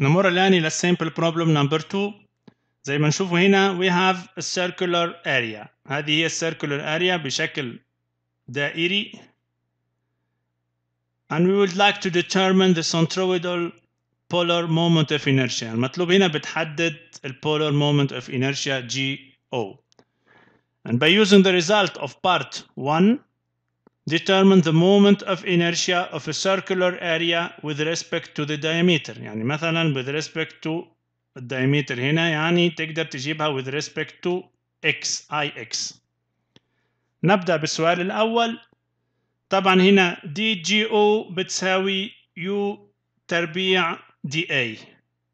نمر الآن إلى السامبل بروبلم نمبر 2 زي ما نشوفوا هنا we have a circular area هذه هي circular area بشكل دائري and we would like to determine the centroidal polar moment of inertia المطلوب هنا بتحدد ال polar moment of inertia GO and by using the result of part 1 determine the moment of inertia of a circular area with respect to the diameter يعني مثلا with respect to الديامتر هنا يعني تقدر تجيبها with respect to x ix نبدأ بالسؤال الأول طبعا هنا دي جي او بتساوي يو تربيع دي اي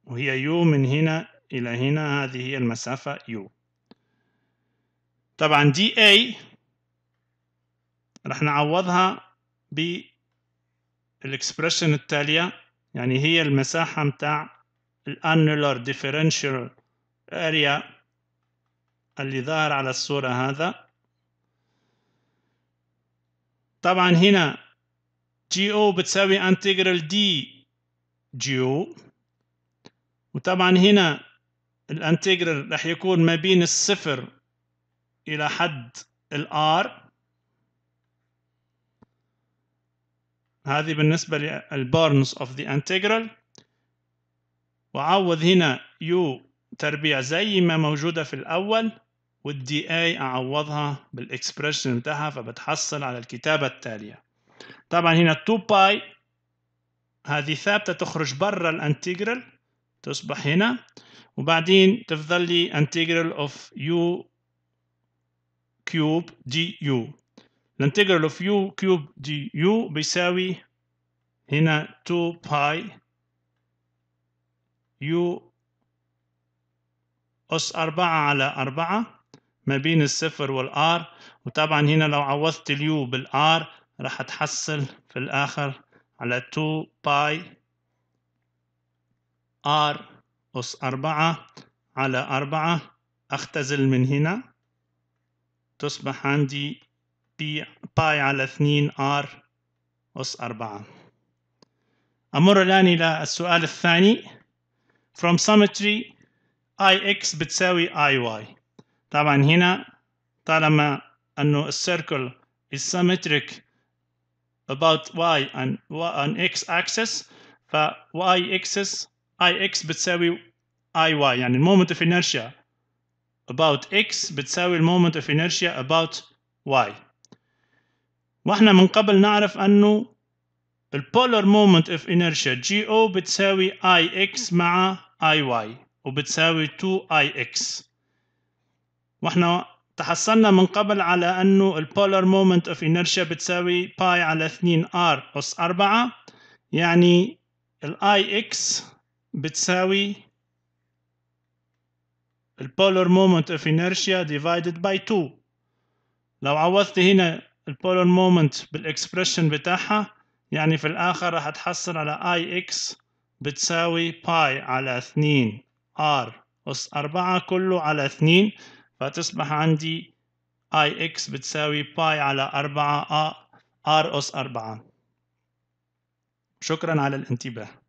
وهي يو من هنا إلى هنا هذه هي المسافة يو طبعا دي اي رح نعوضها بالإكسبرشن التالية يعني هي المساحة متاع الانولار ديفرنشال اريا اللي ظاهر على الصورة هذا طبعا هنا جي او بتساوي انتجرال دي جي او وطبعا هنا الانتجرال راح يكون ما بين الصفر الى حد الار هذه بالنسبة للبارنس of the integral وعوض هنا u تربيع زي ما موجودة في الأول والدي اي أعوضها بالإكسبرشن بتاعها فبتحصل على الكتابة التالية طبعا هنا 2 باي هذه ثابتة تخرج برا الانتجرال تصبح هنا وبعدين تفضل لي integral of u كيوب دي يو الانتجرال اوف يو كيوب دي يو بيساوي هنا 2 باي يو أس أربعة على أربعة ما بين الصفر والآر وطبعا هنا لو عوضت اليو بالآر راح تحصل في الآخر على 2 باي آر أس أربعة على أربعة أختزل من هنا تصبح عندي بي باي على 2 ار أس 4 أمر الآن إلى السؤال الثاني from symmetry ix بتساوي iy طبعا هنا طالما أنه السيركل is symmetric about y and, on x axis ف y axis x بتساوي i y يعني المومنت اوف انرشيا about x بتساوي المومنت اوف انرشيا about y واحنا من قبل نعرف انه البولر مومنت اوف انرشيا جي او بتساوي اي اكس مع اي واي وبتساوي 2 اي اكس واحنا تحصلنا من قبل على انه البولر مومنت اوف انرشيا بتساوي باي على 2 ار اس 4 يعني الاي اكس بتساوي البولر مومنت اوف انرشيا ديفايدد باي 2 لو عوضت هنا البولر مومنت بالاكسبرشن بتاعها يعني في الاخر راح تحصل على اي اكس بتساوي باي على 2 ار اس 4 كله على 2 فتصبح عندي اي اكس بتساوي باي على 4 ار اس 4 شكرا على الانتباه